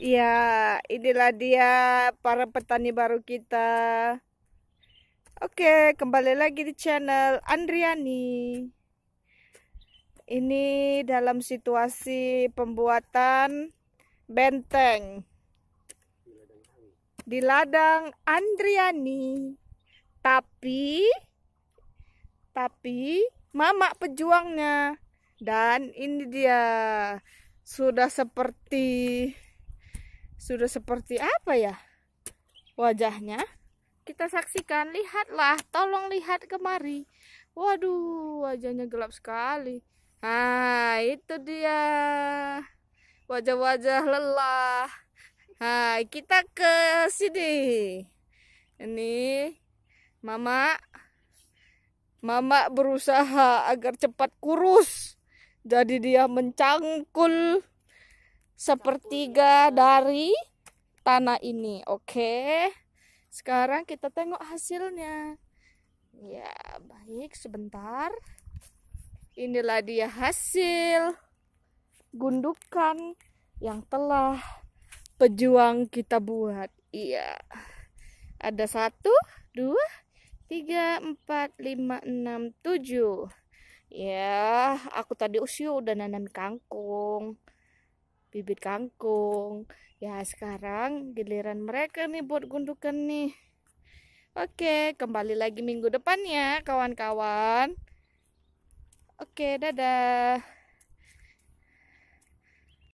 Ya, inilah dia para petani baru kita. Oke, kembali lagi di channel Andriani. Ini dalam situasi pembuatan benteng di ladang Andriani. Tapi tapi mama pejuangnya dan ini dia sudah seperti sudah seperti apa ya wajahnya kita saksikan lihatlah tolong lihat kemari waduh wajahnya gelap sekali ah itu dia wajah-wajah lelah Hai, nah, kita ke sini. Ini Mama Mama berusaha agar cepat kurus. Jadi dia mencangkul sepertiga dari tanah ini. Oke. Sekarang kita tengok hasilnya. Ya, baik sebentar. Inilah dia hasil gundukan yang telah pejuang kita buat. Iya. Ada satu, dua, tiga, empat, lima, enam, tujuh. Ya, aku tadi usia udah nanam kangkung bibit kangkung ya sekarang giliran mereka nih buat gundukan nih oke kembali lagi minggu depan ya kawan-kawan oke dadah